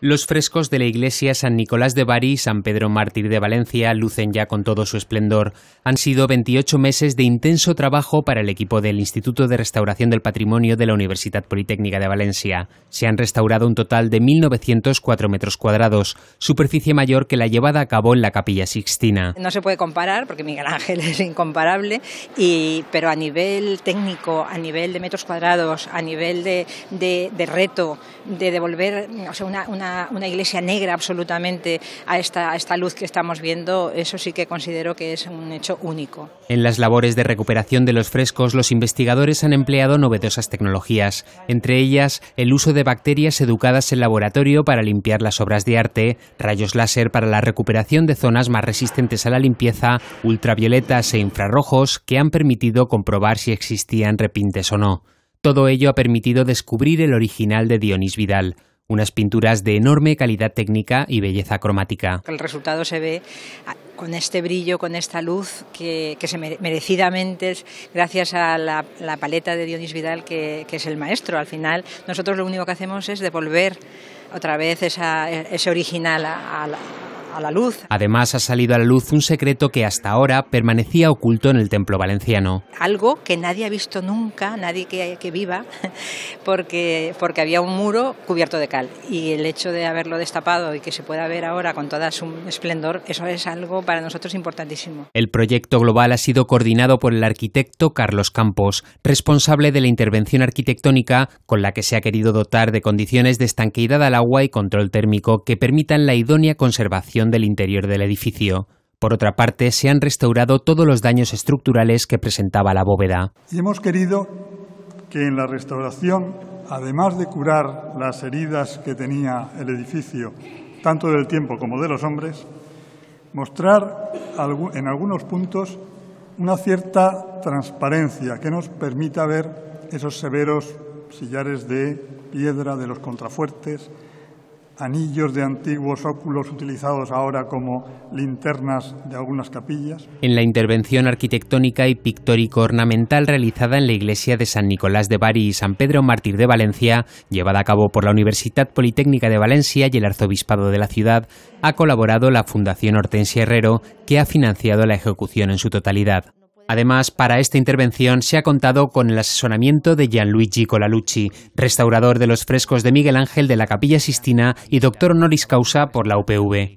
Los frescos de la iglesia San Nicolás de Bari y San Pedro Mártir de Valencia lucen ya con todo su esplendor. Han sido 28 meses de intenso trabajo para el equipo del Instituto de Restauración del Patrimonio de la Universidad Politécnica de Valencia. Se han restaurado un total de 1.904 metros cuadrados, superficie mayor que la llevada a cabo en la Capilla Sixtina. No se puede comparar porque Miguel Ángel es incomparable, pero a nivel técnico, a nivel de metros cuadrados, a nivel de, reto, de devolver sea, una una, iglesia negra absolutamente a esta, luz que estamos viendo, eso sí que considero que es un hecho único. En las labores de recuperación de los frescos, los investigadores han empleado novedosas tecnologías, entre ellas el uso de bacterias educadas en laboratorio para limpiar las obras de arte, rayos láser para la recuperación de zonas más resistentes a la limpieza, ultravioletas e infrarrojos que han permitido comprobar si existían repintes o no. Todo ello ha permitido descubrir el original de Dionis Vidal, unas pinturas de enorme calidad técnica y belleza cromática. El resultado se ve con este brillo, con esta luz, que, que se merecidamente es gracias a la, paleta de Dionis Vidal, que, es el maestro. Al final, nosotros lo único que hacemos es devolver otra vez esa, e, ese original a, a, la luz. Además, ha salido a la luz un secreto que hasta ahora permanecía oculto en el templo valenciano. Algo que nadie ha visto nunca, nadie que, que viva, porque, porque había un muro cubierto de cal. Y el hecho de haberlo destapado y que se pueda ver ahora con toda su esplendor, eso es algo para nosotros importantísimo. El proyecto global ha sido coordinado por el arquitecto Carlos Campos, responsable de la intervención arquitectónica con la que se ha querido dotar de condiciones de estanqueidad al agua y control térmico que permitan la idónea conservación del interior del edificio. Por otra parte, se han restaurado todos los daños estructurales que presentaba la bóveda. Y hemos querido que en la restauración, además de curar las heridas que tenía el edificio, tanto del tiempo como de los hombres, mostrar en algunos puntos una cierta transparencia que nos permita ver esos severos sillares de piedra de los contrafuertes, anillos de antiguos óculos utilizados ahora como linternas de algunas capillas. En la intervención arquitectónica y pictórico-ornamental realizada en la iglesia de San Nicolás de Bari y San Pedro Mártir de Valencia, llevada a cabo por la Universidad Politécnica de Valencia y el Arzobispado de la ciudad, ha colaborado la Fundación Hortensia Herrero, que ha financiado la ejecución en su totalidad. Además, para esta intervención se ha contado con el asesoramiento de Gianluigi Colalucci, restaurador de los frescos de Miguel Ángel de la Capilla Sistina y doctor honoris causa por la UPV.